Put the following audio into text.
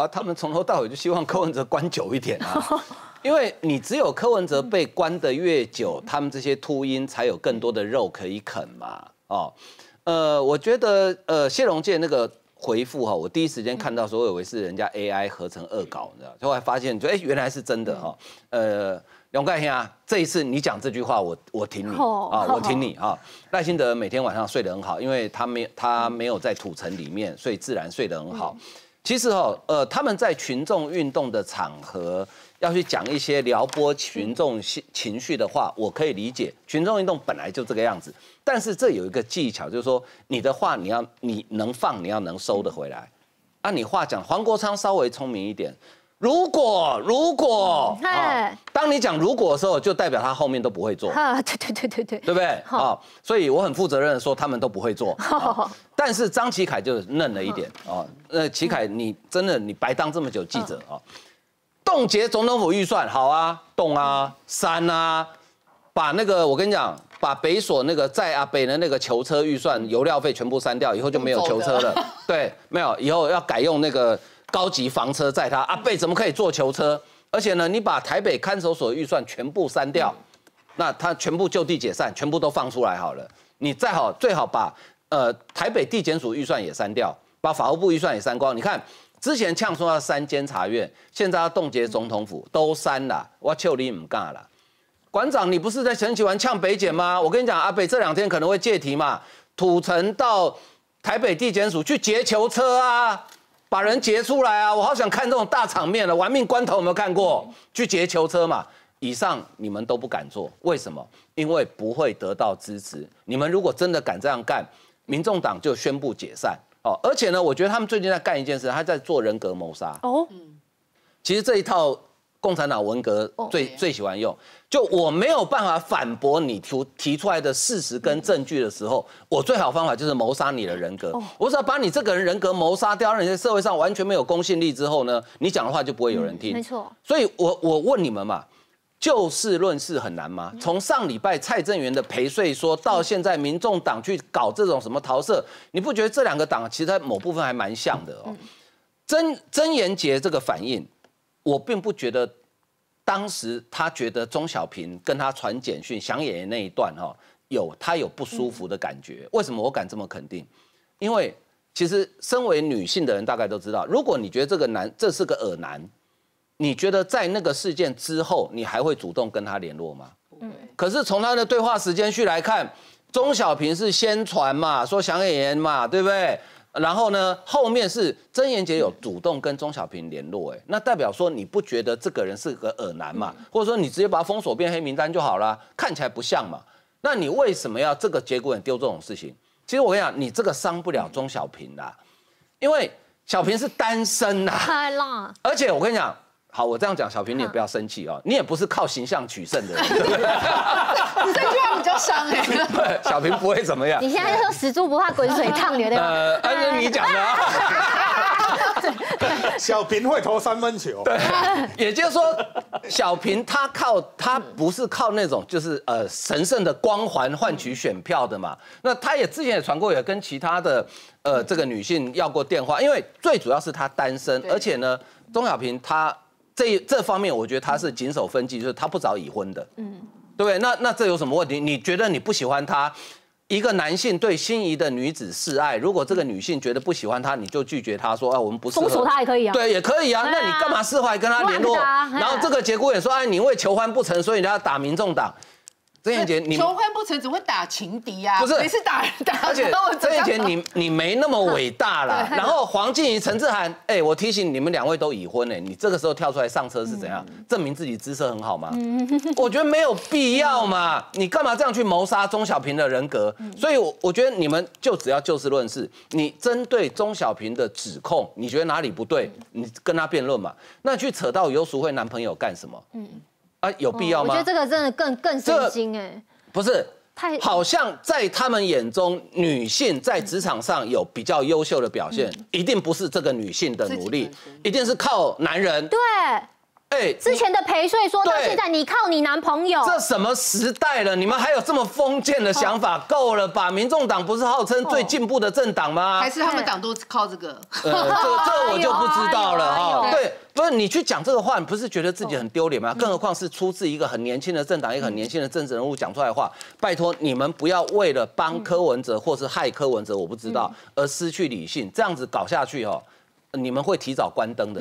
啊，他们从头到尾就希望柯文哲关久一点啊，因为你只有柯文哲被关的越久，他们这些秃鹰才有更多的肉可以啃嘛。哦，呃，我觉得呃谢荣健那个回复哈，我第一时间看到说以为是人家 AI 合成恶搞，你知道，后来发现就哎原来是真的哈。呃，梁冠天啊，这一次你讲这句话，我我挺你啊，我挺你哈。赖幸德每天晚上睡得很好，因为他没他没有在土层里面，所以自然睡得很好。其实哈，呃，他们在群众运动的场合要去讲一些撩拨群众心情绪的话，我可以理解，群众运动本来就这个样子。但是这有一个技巧，就是说你的话，你要你能放，你要能收的回来。按你话讲，黄国昌稍微聪明一点。如果如果，哎，当你讲如果的时候，就代表他后面都不会做啊。对对对对对，对不对？好，所以我很负责任的说，他们都不会做。但是张齐凯就嫩了一点啊。那齐凯，你真的你白当这么久记者啊？冻结总统府预算，好啊，冻啊，删啊，把那个我跟你讲，把北所那个在啊北的那个囚车预算油料费全部删掉，以后就没有囚车了。对，没有，以后要改用那个。高级房车载他阿贝，怎么可以坐囚车？而且呢，你把台北看守所预算全部删掉，那他全部就地解散，全部都放出来好了。你再好，最好把呃台北地检署预算也删掉，把法务部预算也删光。你看之前呛说要删监察院，现在要冻结总统府，都删了。我求你唔干了。馆长，你不是在神奇玩呛北检吗？我跟你讲，阿北这两天可能会借题嘛，土城到台北地检署去劫囚车啊！把人截出来啊！我好想看这种大场面了，玩命关头有没有看过？去截囚车嘛？以上你们都不敢做，为什么？因为不会得到支持。你们如果真的敢这样干，民众党就宣布解散哦。而且呢，我觉得他们最近在干一件事，他在做人格谋杀哦。其实这一套。共产党文革最最喜欢用，就我没有办法反驳你提提出来的事实跟证据的时候，我最好方法就是谋杀你的人格。我只要把你这个人人格谋杀掉，让你在社会上完全没有公信力之后呢，你讲的话就不会有人听。没错。所以，我我问你们嘛，就事论事很难吗？从上礼拜蔡正元的陪睡说到现在，民众党去搞这种什么桃色，你不觉得这两个党其实在某部分还蛮像的哦？曾曾延杰这个反应。我并不觉得，当时他觉得钟小平跟他传简讯想演员那一段哈，有他有不舒服的感觉。为什么我敢这么肯定？因为其实身为女性的人大概都知道，如果你觉得这个男这是个耳男，你觉得在那个事件之后，你还会主动跟他联络吗？可是从他的对话时间序来看，钟小平是先传嘛，说想演员嘛，对不对？然后呢？后面是曾延杰有主动跟钟小平联络，哎，那代表说你不觉得这个人是个耳男嘛？或者说你直接把他封锁变黑名单就好了，看起来不像嘛？那你为什么要这个结果？丢这种事情？其实我跟你讲，你这个伤不了钟小平的，因为小平是单身呐。而且我跟你讲。好，我这样讲，小平你也不要生气哦，你也不是靠形象取胜的人，你这句话比较伤哎。小平不会怎么样。你现在说石柱不怕滚水烫，对不对？呃，那是你讲的啊。小平会投三分球。对，也就是说，小平他靠他不是靠那种就是呃神圣的光环换取选票的嘛。那他也之前也传过，也跟其他的呃这个女性要过电话，因为最主要是他单身，而且呢，钟小平他。这这方面，我觉得他是谨守分际，就是他不找已婚的，嗯，对不对？那那这有什么问题？你觉得你不喜欢他，一个男性对心仪的女子示爱，如果这个女性觉得不喜欢他，你就拒绝他说啊，我们不适合。封他还可以啊，对，也可以啊。那你干嘛示坏跟他联络？然后这个节骨眼说，哎，你为求欢不成，所以你要打民众党。曾艳杰，你求婚不成只会打情敌呀，不是你是打人打。曾 艳杰，你你没那么伟大了。然后黄静怡、陈志涵，哎，我提醒你们两位都已婚哎，你这个时候跳出来上车是怎样证明自己姿色很好吗？我觉得没有必要嘛，你干嘛这样去谋杀钟小平的人格？所以，我我觉得你们就只要就事论事，你针对钟小平的指控，你觉得哪里不对，你跟他辩论嘛。那去扯到尤淑惠男朋友干什么？嗯。啊，有必要吗？我觉得这个真的更更震惊哎，不是，太好像在他们眼中，女性在职场上有比较优秀的表现，一定不是这个女性的努力，一定是靠男人。对。之前的陪睡说，到现在你靠你男朋友？这什么时代了？你们还有这么封建的想法？够了吧？民众党不是号称最进步的政党吗？还是他们党都靠这个？这 这我就不知道了啊！对，不是你去讲这个话，你不是觉得自己很丢脸吗？更何况是出自一个很年轻的政党，一个很年轻的政治人物讲出来的话，拜托你们不要为了帮柯文哲或是害柯文哲，我不知道而失去理性，这样子搞下去哦，你们会提早关灯的。